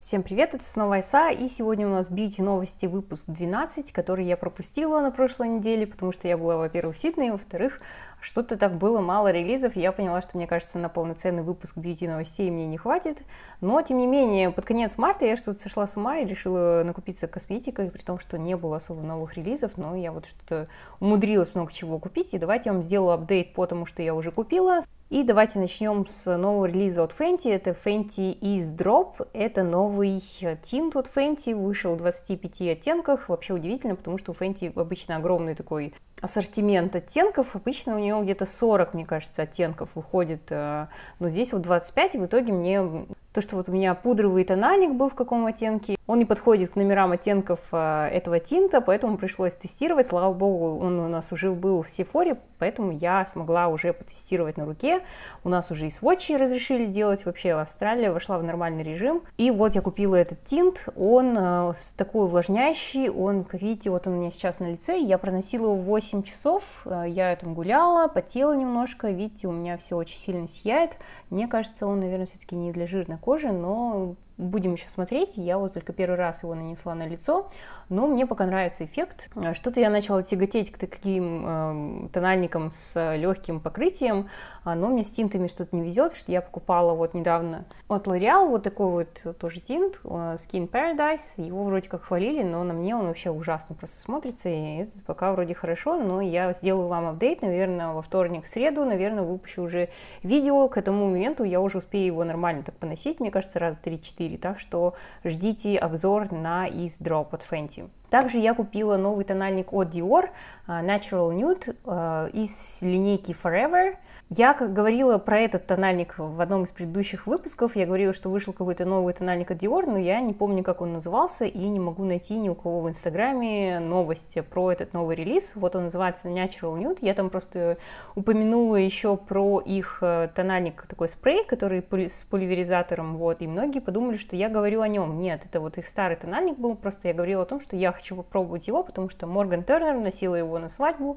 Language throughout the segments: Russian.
Всем привет, это снова Айса, и сегодня у нас бьюти новости выпуск 12, который я пропустила на прошлой неделе, потому что я была, во-первых, сидней, во-вторых, что-то так было мало релизов, и я поняла, что, мне кажется, на полноценный выпуск бьюти новостей мне не хватит, но, тем не менее, под конец марта я что-то сошла с ума и решила накупиться косметикой, при том, что не было особо новых релизов, но я вот что-то умудрилась много чего купить, и давайте я вам сделаю апдейт по тому, что я уже купила. И давайте начнем с нового релиза от Fenty. Это Fenty Is Drop. Это новый э, тинт от Fenty. Вышел в 25 оттенках. Вообще удивительно, потому что у Fenty обычно огромный такой ассортимент оттенков. Обычно у него где-то 40, мне кажется, оттенков выходит. Э, но здесь вот 25. И в итоге мне то, что вот у меня пудровый тоналик был в каком оттенке, он не подходит к номерам оттенков э, этого тинта, поэтому пришлось тестировать. Слава богу, он у нас уже был в Сефоре, поэтому я смогла уже потестировать на руке. У нас уже и сводчи разрешили делать. Вообще в Австралии вошла в нормальный режим. И вот я купила этот тинт. Он э, такой увлажняющий. Он, как видите, вот он у меня сейчас на лице. Я проносила его 8 часов. Э, я там гуляла, потела немножко. Видите, у меня все очень сильно сияет. Мне кажется, он, наверное, все-таки не для жирной кожи, но Будем еще смотреть. Я вот только первый раз его нанесла на лицо, но мне пока нравится эффект. Что-то я начала тяготеть к таким э, тональникам с легким покрытием, а, но мне с тинтами что-то не везет, что я покупала вот недавно от L'Oreal вот такой вот тоже тинт э, Skin Paradise. Его вроде как хвалили, но на мне он вообще ужасно просто смотрится, и это пока вроде хорошо, но я сделаю вам апдейт, наверное, во вторник, среду, наверное, выпущу уже видео, к этому моменту я уже успею его нормально так поносить, мне кажется, раз три, 4 4, так что ждите обзор на из Drop от Fenty. Также я купила новый тональник от Dior а, Natural Nude а, из линейки Forever. Я говорила про этот тональник в одном из предыдущих выпусков. Я говорила, что вышел какой-то новый тональник от Dior, но я не помню, как он назывался, и не могу найти ни у кого в Инстаграме новости про этот новый релиз. Вот он называется Natural Nude. Я там просто упомянула еще про их э, тональник, такой спрей, который с пульверизатором, вот, и многие подумали, что я говорю о нем. Нет, это вот их старый тональник был, просто я говорила о том, что я хочу попробовать его, потому что Морган Тернер носила его на свадьбу,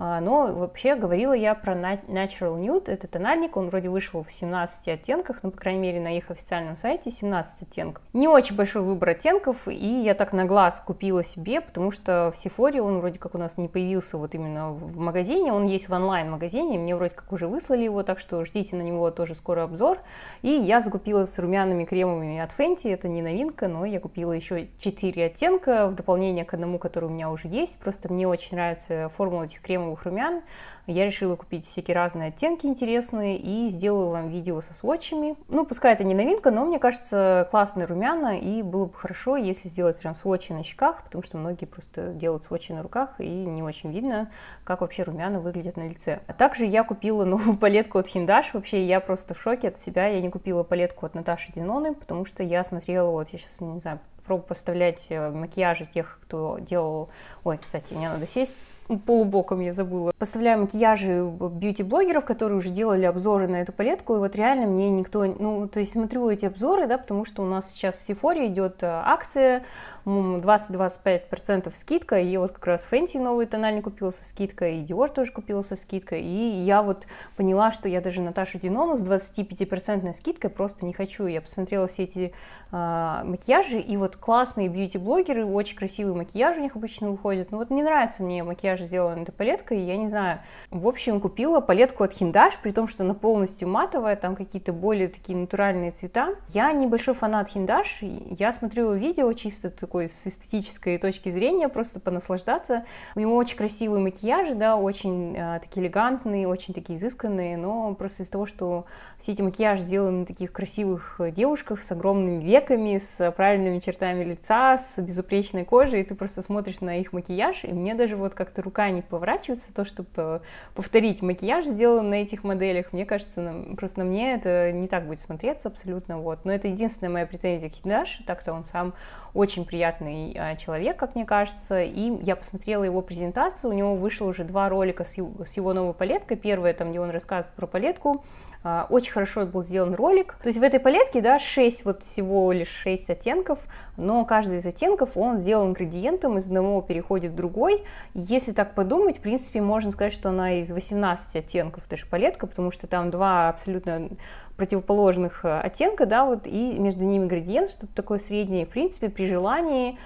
а, но вообще говорила я про Natural Natural Nude. Это тональник, он вроде вышел в 17 оттенках, ну, по крайней мере, на их официальном сайте 17 оттенков. Не очень большой выбор оттенков, и я так на глаз купила себе, потому что в Sephora он вроде как у нас не появился вот именно в магазине, он есть в онлайн-магазине, мне вроде как уже выслали его, так что ждите на него тоже скоро обзор. И я закупила с румяными кремами от Fenty, это не новинка, но я купила еще 4 оттенка в дополнение к одному, который у меня уже есть, просто мне очень нравится формула этих кремовых румян, я решила купить всякие разные оттенки интересные и сделаю вам видео со сводчами. Ну, пускай это не новинка, но мне кажется, классные румяна, и было бы хорошо, если сделать прям сводчи на щеках, потому что многие просто делают сводчи на руках, и не очень видно, как вообще румяна выглядят на лице. А также я купила новую палетку от Хиндаш. Вообще, я просто в шоке от себя. Я не купила палетку от Наташи Диноны, потому что я смотрела, вот я сейчас, не знаю, пробую поставлять э, макияжи тех, кто делал... Ой, кстати, мне надо сесть полубоком я забыла. Поставляю макияжи бьюти-блогеров, которые уже делали обзоры на эту палетку, и вот реально мне никто, ну, то есть смотрю эти обзоры, да, потому что у нас сейчас в Сифоре идет э, акция, 20-25% скидка, и вот как раз Фэнти новый тональный купила со скидкой, и Dior тоже купила со скидкой, и я вот поняла, что я даже Наташу Динону с 25% скидкой просто не хочу, я посмотрела все эти а, макияжи, и вот классные бьюти-блогеры, очень красивый макияж у них обычно выходит, но ну вот не нравится мне макияж сделана эта палетка и я не знаю. В общем, купила палетку от Хиндаш, при том, что она полностью матовая, там какие-то более такие натуральные цвета. Я небольшой фанат Хиндаш, я смотрю видео чисто такой с эстетической точки зрения, просто понаслаждаться. У него очень красивый макияж, да, очень э, такие элегантные, очень такие изысканные, но просто из-за того, что все эти макияжи сделаны на таких красивых э, девушках с огромными веками, с правильными чертами лица, с безупречной кожей, и ты просто смотришь на их макияж, и мне даже вот как-то рука не поворачивается, то, чтобы э, повторить макияж, сделан на этих моделях, мне кажется, на, просто на мне это не так будет смотреться абсолютно, вот. Но это единственная моя претензия к Хидаше, так-то он сам очень приятный а, человек, как мне кажется, и я посмотрела его презентацию, у него вышло уже два ролика с его, с его новой палеткой, первое там, где он рассказывает про палетку, а, очень хорошо был сделан ролик. То есть в этой палетке, да, 6, вот всего лишь 6 оттенков, но каждый из оттенков, он сделан ингредиентом из одного переходит в другой. Если так подумать, в принципе, можно сказать, что она из 18 оттенков, эта шпалетка, потому что там два абсолютно противоположных э, оттенка, да, вот, и между ними градиент, что-то такое среднее. В принципе, при желании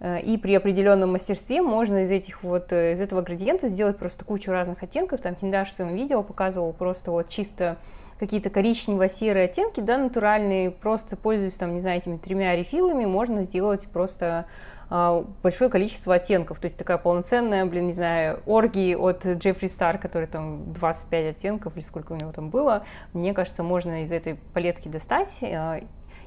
э, и при определенном мастерстве можно из этих вот, э, из этого градиента сделать просто кучу разных оттенков. Там Хиндаш в своем видео показывал просто вот чисто какие-то коричнево-серые оттенки, да, натуральные, просто пользуясь, там, не знаю, этими тремя рефилами, можно сделать просто а, большое количество оттенков. То есть такая полноценная, блин, не знаю, оргии от Джеффри Стар, который там 25 оттенков или сколько у него там было, мне кажется, можно из этой палетки достать. А,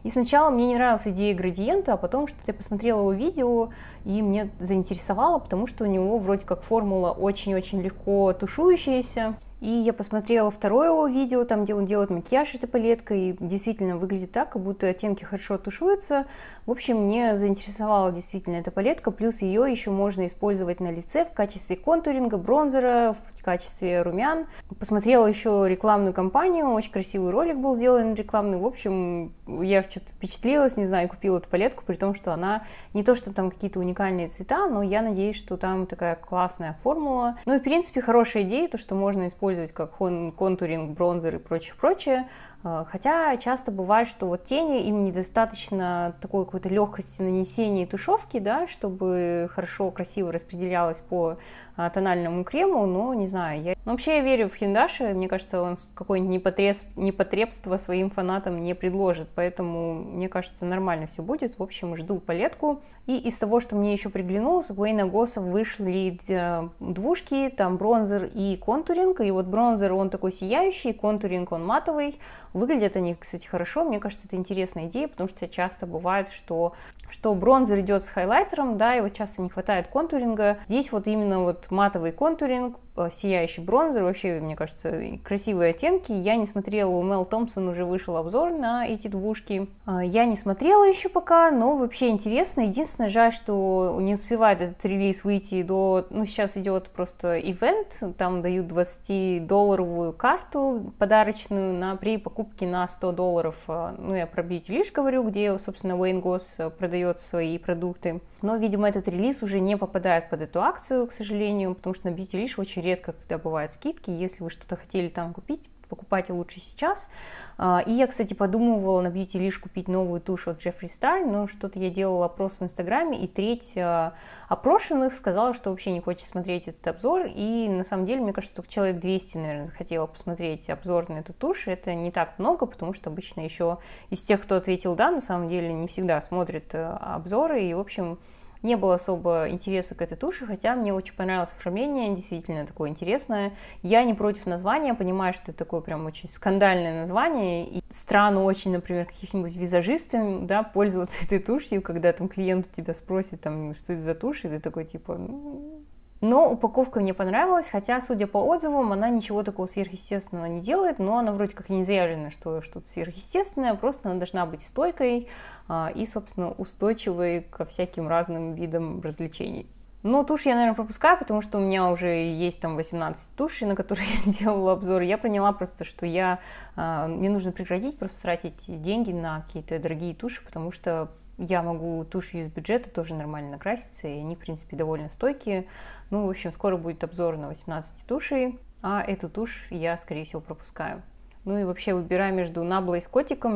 и сначала мне не нравилась идея градиента, а потом что-то я посмотрела его видео, и мне заинтересовало, потому что у него вроде как формула очень-очень легко тушующаяся. И я посмотрела второе его видео, там, где он делает макияж этой палеткой, и действительно выглядит так, как будто оттенки хорошо тушуются. В общем, мне заинтересовала действительно эта палетка, плюс ее еще можно использовать на лице в качестве контуринга, бронзера, в качестве румян. Посмотрела еще рекламную кампанию, очень красивый ролик был сделан рекламный. В общем, я что-то впечатлилась, не знаю, купила эту палетку, при том, что она не то, что там какие-то уникальные цвета, но я надеюсь, что там такая классная формула. Ну и, в принципе, хорошая идея, то, что можно использовать использовать как контуринг, бронзер и прочее-прочее, Э, хотя часто бывает, что вот тени, им недостаточно такой какой-то легкости нанесения тушевки, да, чтобы хорошо, красиво распределялось по э, тональному крему, но не знаю. Я... Но ну, вообще я верю в Хиндаши, мне кажется, он какое-нибудь непотреб... непотребство своим фанатам не предложит, поэтому мне кажется, нормально все будет. В общем, жду палетку. И из того, что мне еще приглянулось, у Уэйна Госса вышли э, двушки, там бронзер и контуринг, и вот бронзер он такой сияющий, контуринг он матовый, Выглядят они, кстати, хорошо. Мне кажется, это интересная идея, потому что часто бывает, что, что бронзер идет с хайлайтером, да, и вот часто не хватает контуринга. Здесь вот именно вот матовый контуринг, Э, сияющий бронзер, вообще, мне кажется, красивые оттенки. Я не смотрела, у Мел Томпсон уже вышел обзор на эти двушки. А, я не смотрела еще пока, но вообще интересно. Единственное, жаль, что не успевает этот релиз выйти до... Ну, сейчас идет просто ивент, там дают 20-долларовую карту подарочную на, при покупке на 100 долларов. А, ну, я про бьюти лишь говорю, где, собственно, Уэйн Гос продает свои продукты но, видимо, этот релиз уже не попадает под эту акцию, к сожалению, потому что на Beauty Leash очень редко, когда бывают скидки, если вы что-то хотели там купить, покупайте лучше сейчас. А, и я, кстати, подумывала на бьюти Лишь купить новую тушь от Джеффри Стар, но что-то я делала опрос в Инстаграме, и треть а, опрошенных сказала, что вообще не хочет смотреть этот обзор, и на самом деле, мне кажется, только человек 200, наверное, захотела посмотреть обзор на эту тушь, это не так много, потому что обычно еще из тех, кто ответил «да», на самом деле не всегда смотрит э, обзоры, и, в общем, не было особо интереса к этой туши, хотя мне очень понравилось оформление, действительно такое интересное. Я не против названия, понимаю, что это такое прям очень скандальное название, и странно очень, например, каких-нибудь визажистам, да, пользоваться этой тушью, когда там клиент у тебя спросит, там, что это за тушь, и ты такой, типа, ну, но упаковка мне понравилась, хотя, судя по отзывам, она ничего такого сверхъестественного не делает, но она вроде как не заявлена, что что-то сверхъестественное, просто она должна быть стойкой а, и, собственно, устойчивой ко всяким разным видам развлечений. Но ну, тушь я, наверное, пропускаю, потому что у меня уже есть там 18 тушей, на которые я делала обзор. Я поняла просто, что я, а, мне нужно прекратить просто тратить деньги на какие-то дорогие туши, потому что я могу тушью из бюджета тоже нормально накраситься, и они, в принципе, довольно стойкие. Ну, в общем, скоро будет обзор на 18 тушей, а эту тушь я, скорее всего, пропускаю. Ну и вообще, выбирая между Наблой и с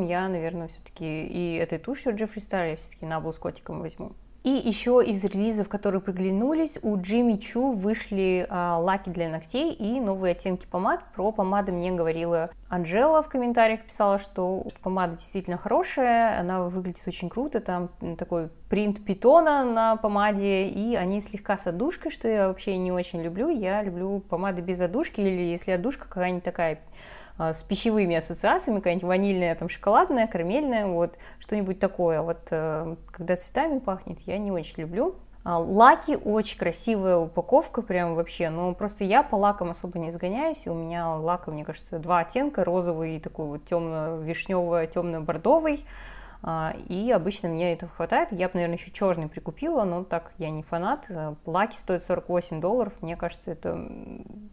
я, наверное, все-таки и этой тушью Джеффри Стар, я все-таки Наблу с котиком возьму. И еще из релизов, которые приглянулись, у Джимми Чу вышли а, лаки для ногтей и новые оттенки помад. Про помады мне говорила Анжела в комментариях, писала, что помада действительно хорошая, она выглядит очень круто, там такой принт питона на помаде, и они слегка с одушкой, что я вообще не очень люблю. Я люблю помады без одушки, или если одушка какая-нибудь такая а, с пищевыми ассоциациями, какая-нибудь ванильная, там, шоколадная, карамельная, вот, что-нибудь такое. Вот, э, когда цветами пахнет, я не очень люблю. А, лаки очень красивая упаковка, прям вообще. Но просто я по лакам особо не сгоняюсь. У меня лака, мне кажется, два оттенка: розовый и такой вот темно-вишнево-темно-бордовый. темно вишневый, темно бордовый а, и обычно мне этого хватает. Я бы, наверное, еще черный прикупила, но так я не фанат. Э, лаки стоят 48 долларов. Мне кажется, это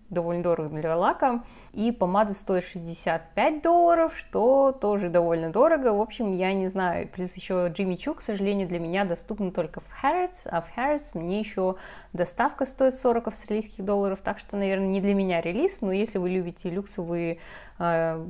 довольно дорого для лака. И помада стоит 65 долларов, что тоже довольно дорого. В общем, я не знаю. Плюс еще Джимми Чу, к сожалению, для меня доступна только в Harrods, а в Harrods мне еще доставка стоит 40 австралийских долларов. Так что, наверное, не для меня релиз, но если вы любите люксовые э,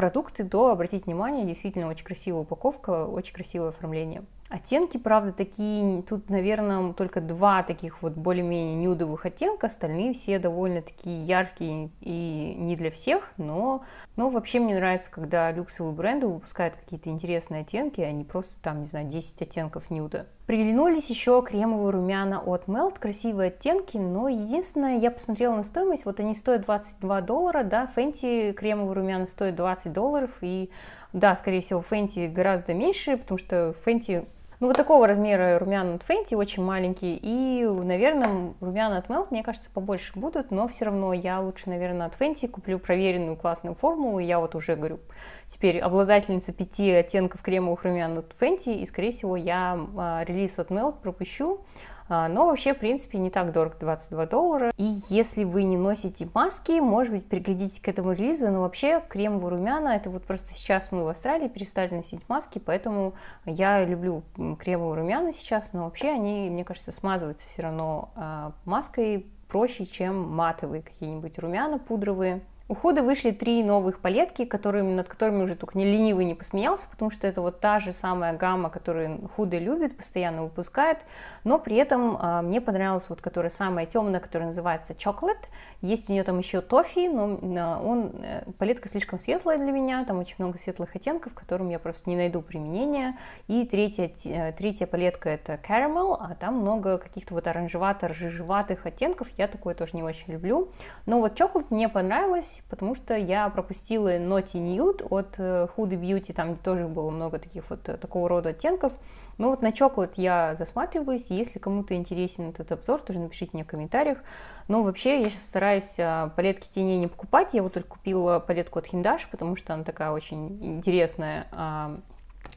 продукты, то обратите внимание, действительно очень красивая упаковка, очень красивое оформление. Оттенки, правда, такие, тут, наверное, только два таких вот более-менее нюдовых оттенка, остальные все довольно такие яркие и не для всех, но, но вообще мне нравится, когда люксовые бренды выпускают какие-то интересные оттенки, а не просто там, не знаю, 10 оттенков нюда. Приглянулись еще кремовые румяна от Melt, красивые оттенки, но единственное, я посмотрела на стоимость, вот они стоят 22 доллара, да, Fenty кремовые румяна стоят 20 долларов, и да, скорее всего, Fenty гораздо меньше, потому что Fenty ну, вот такого размера Румян от Fenty, очень маленькие. И, наверное, румяна от Melt, мне кажется, побольше будут, но все равно я лучше, наверное, от Fenty куплю проверенную классную формулу. И я вот уже говорю, теперь обладательница пяти оттенков кремовых румян от Fenty, и, скорее всего, я а, релиз от Melt пропущу. А, но вообще, в принципе, не так дорого 22 доллара. И если вы не носите маски, может быть, приглядитесь к этому релизу, но вообще кремовые румяна, это вот просто сейчас мы в Австралии перестали носить маски, поэтому я люблю кремовые румяна сейчас, но вообще они, мне кажется, смазываются все равно а, маской проще, чем матовые какие-нибудь румяна пудровые. У Худа вышли три новых палетки, которыми, над которыми уже только не ленивый не посмеялся, потому что это вот та же самая гамма, которую Худа любит, постоянно выпускает, но при этом э, мне понравилась вот которая самая темная, которая называется Чоколад. Есть у нее там еще тофи, но а, он, э, палетка слишком светлая для меня, там очень много светлых оттенков, которым я просто не найду применения. И третья, э, третья палетка это Caramel, а там много каких-то вот оранжевато-ржижеватых оттенков, я такое тоже не очень люблю. Но вот Чоколад мне понравилось, писать, потому что я пропустила Naughty Nude от э, Huda Beauty, там тоже было много таких вот э, такого рода оттенков. Но вот на чоколад я засматриваюсь, если кому-то интересен этот обзор, тоже напишите мне в комментариях. Но вообще я сейчас стараюсь а, палетки теней не покупать, я вот только купила палетку от Хиндаш, потому что она такая очень интересная, а,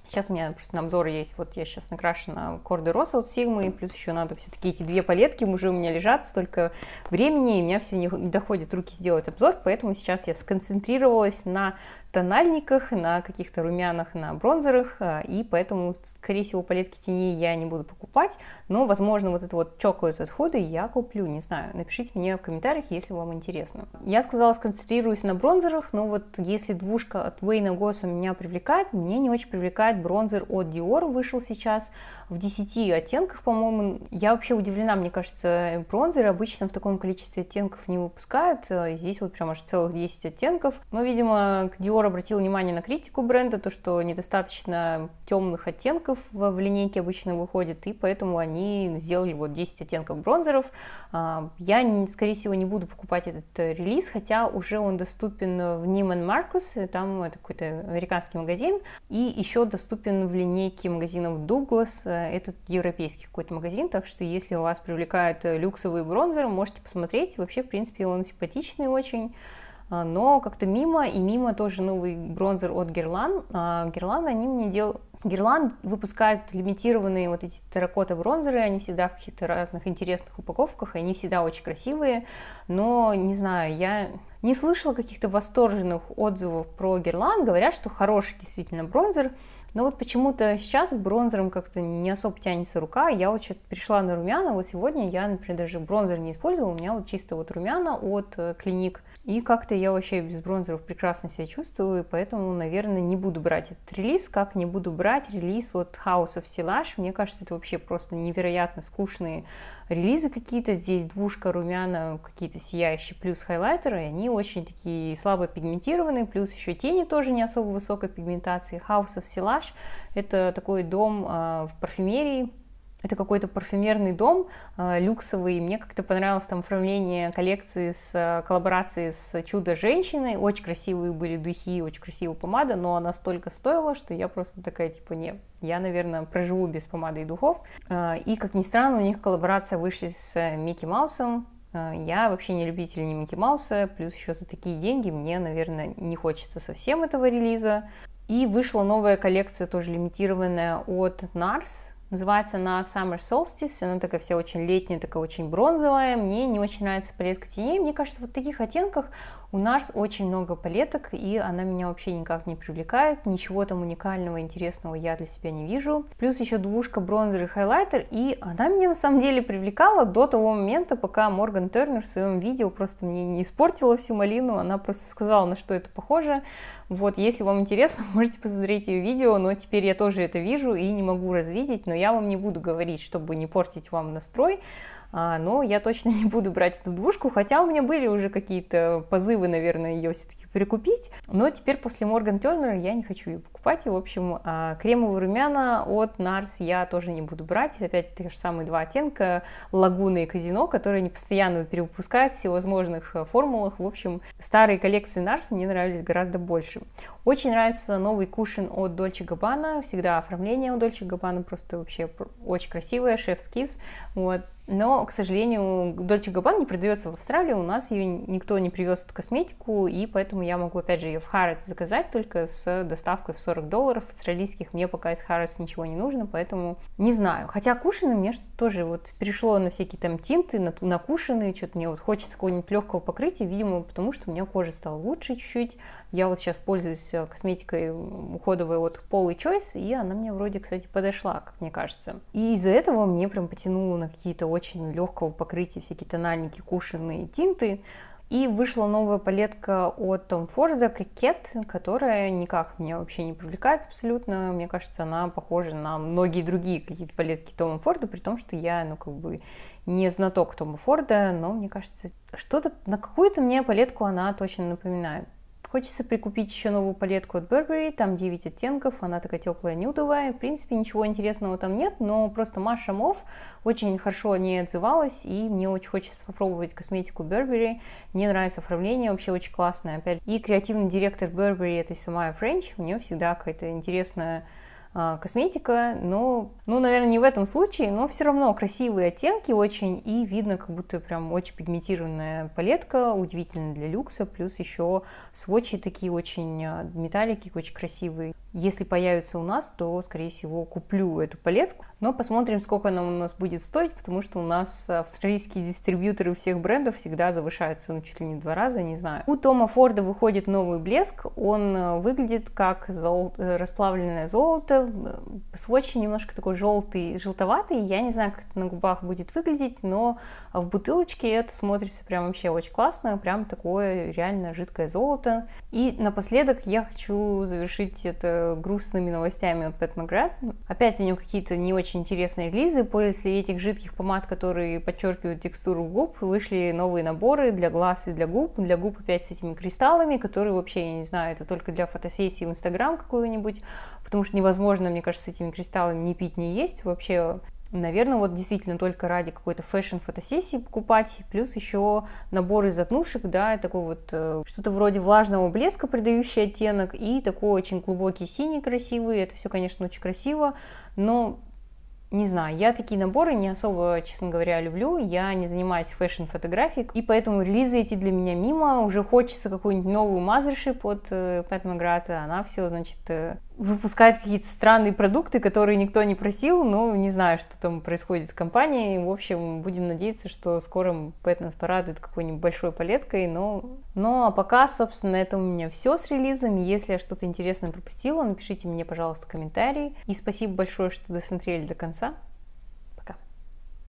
Сейчас у меня просто на обзор есть, вот я сейчас накрашена корды Рос от Сигмы, и плюс еще надо все-таки эти две палетки, уже у меня лежат столько времени, и у меня все не доходит руки сделать обзор, поэтому сейчас я сконцентрировалась на тональниках, на каких-то румянах, на бронзерах, а, и поэтому, скорее всего, палетки теней я не буду покупать, но, возможно, вот это вот chocolate от Худы я куплю, не знаю, напишите мне в комментариях, если вам интересно. Я сказала, сконцентрируюсь на бронзерах, но вот если двушка от Уэйна Госса меня привлекает, мне не очень привлекает бронзер от Dior вышел сейчас в 10 оттенках, по-моему. Я вообще удивлена, мне кажется, бронзеры обычно в таком количестве оттенков не выпускают. Э, здесь вот прям аж целых 10 оттенков. Но, видимо, Dior обратил внимание на критику бренда, то, что недостаточно темных оттенков в линейке обычно выходит, и поэтому они сделали вот 10 оттенков бронзеров. А, я, скорее всего, не буду покупать этот э, релиз, хотя уже он доступен в Neiman Marcus, там это какой-то американский магазин, и еще доступен доступен в линейке магазинов Douglas. Это европейский какой-то магазин, так что если у вас привлекают э, люксовые бронзеры можете посмотреть. Вообще, в принципе, он симпатичный очень. А, но как-то мимо, и мимо тоже новый бронзер от Герлан. А, Герлан, они мне дел Герлан выпускает лимитированные вот эти терракота бронзеры, они всегда в каких-то разных интересных упаковках, и они всегда очень красивые, но, не знаю, я не слышала каких-то восторженных отзывов про Герлан, говорят, что хороший действительно бронзер, но вот почему-то сейчас к бронзерам как-то не особо тянется рука, я вот что-то на румяна, вот сегодня я, например, даже бронзер не использовала, у меня вот чисто вот румяна от клиник, э, и как-то я вообще без бронзеров прекрасно себя чувствую, и поэтому, наверное, не буду брать этот релиз, как не буду брать релиз от House of Silage, мне кажется, это вообще просто невероятно скучные релизы какие-то, здесь двушка, румяна, какие-то сияющие, плюс хайлайтеры, и они очень такие слабо пигментированные, плюс еще тени тоже не особо высокой пигментации. House of Silage – это такой дом а, в парфюмерии, это какой-то парфюмерный дом э, люксовый. Мне как-то понравилось там оформление коллекции с э, коллаборацией с Чудо-женщиной. Очень красивые были духи, очень красивая помада, но она столько стоила, что я просто такая, типа, не, я, наверное, проживу без помады и духов. Э, и, как ни странно, у них коллаборация вышла с э, Микки Маусом. Я вообще не любитель ни Микки Мауса, плюс еще за такие деньги мне, наверное, не хочется совсем этого релиза. И вышла новая коллекция, тоже лимитированная от Nars, Называется на Summer Solstice, она такая вся очень летняя, такая очень бронзовая. Мне не очень нравится палетка теней. Мне кажется, вот в таких оттенках у нас очень много палеток, и она меня вообще никак не привлекает. Ничего там уникального, интересного я для себя не вижу. Плюс еще двушка бронзер и хайлайтер, и она меня на самом деле привлекала до того момента, пока Морган Тернер в своем видео просто мне не испортила всю малину, она просто сказала, на что это похоже. Вот, если вам интересно, можете посмотреть ее видео, но теперь я тоже это вижу и не могу развидеть, но я я вам не буду говорить, чтобы не портить вам настрой, а, но я точно не буду брать эту двушку, хотя у меня были уже какие-то позывы, наверное, ее все-таки прикупить, но теперь после Морган Тернера я не хочу ее покупать, и, в общем, а, кремовые румяна от NARS я тоже не буду брать, опять те же самые два оттенка, Лагуна и Казино, которые они постоянно перевыпускают в всевозможных э, формулах, в общем, старые коллекции NARS мне нравились гораздо больше. Очень нравится новый кушин от Dolce Gabbana, всегда оформление у Dolce Gabbana просто вообще очень красивое, шеф-скиз, вот, но, к сожалению, Дольче Габбан не продается в Австралии, у нас ее никто не привез эту косметику, и поэтому я могу, опять же, ее в Харрис заказать, только с доставкой в 40 долларов австралийских. Мне пока из Харрис ничего не нужно, поэтому не знаю. Хотя кушаны мне что-то тоже вот перешло на всякие там тинты, на, на кушаны, что-то мне вот хочется какого-нибудь легкого покрытия, видимо, потому что у меня кожа стала лучше чуть-чуть, я вот сейчас пользуюсь э, косметикой уходовой от Pol Choice, и она мне вроде, кстати, подошла, как мне кажется. И из-за этого мне прям потянуло на какие-то очень легкого покрытия всякие тональники, кушанные тинты. И вышла новая палетка от Tom Ford, Кокет, которая никак меня вообще не привлекает абсолютно. Мне кажется, она похожа на многие другие какие-то палетки Тома Форда, при том, что я, ну, как бы не знаток Тома Форда, но мне кажется, что-то на какую-то мне палетку она точно напоминает. Хочется прикупить еще новую палетку от Burberry, там 9 оттенков, она такая теплая, нюдовая. В принципе, ничего интересного там нет, но просто Маша Мов очень хорошо о ней отзывалась, и мне очень хочется попробовать косметику Burberry. Мне нравится оформление, вообще очень классное, опять. И креативный директор Burberry, это сама Френч, у нее всегда какая-то интересная а, косметика, но, ну, наверное, не в этом случае, но все равно красивые оттенки очень, и видно, как будто прям очень пигментированная палетка, удивительно для люкса, плюс еще сводчи такие очень а, металлики, очень красивые. Если появится у нас, то, скорее всего, куплю эту палетку. Но посмотрим, сколько она у нас будет стоить, потому что у нас австралийские дистрибьюторы всех брендов всегда завышают цену чуть ли не два раза, не знаю. У Тома Форда выходит новый блеск, он э, выглядит как золото, э, расплавленное золото, э, сводчи немножко такой желтый, желтоватый, я не знаю, как это на губах будет выглядеть, но в бутылочке это смотрится прям вообще очень классно, прям такое реально жидкое золото. И напоследок я хочу завершить это грустными новостями от Пэт Маград. Опять у него какие-то не очень очень интересные релизы. После этих жидких помад, которые подчеркивают текстуру губ, вышли новые наборы для глаз и для губ. Для губ опять с этими кристаллами, которые вообще, я не знаю, это только для фотосессии в Инстаграм какую-нибудь, потому что невозможно, мне кажется, с этими кристаллами не пить, не есть вообще. Наверное, вот действительно только ради какой-то фэшн-фотосессии покупать, плюс еще набор из отнушек, да, такой вот э, что-то вроде влажного блеска, придающий оттенок, и такой очень глубокий синий красивый, это все, конечно, очень красиво, но не знаю, я такие наборы не особо, честно говоря, люблю. Я не занимаюсь фэшн-фотографией, и поэтому релизы эти для меня мимо. Уже хочется какую-нибудь новую мазерши под э, Пэт Маграта. Она все, значит, э, выпускает какие-то странные продукты, которые никто не просил, но не знаю, что там происходит с компанией. В общем, будем надеяться, что скоро Пэт нас порадует какой-нибудь большой палеткой, но... Ну, а пока, собственно, это у меня все с релизами. Если я что-то интересное пропустила, напишите мне, пожалуйста, комментарий. И спасибо большое, что досмотрели до конца.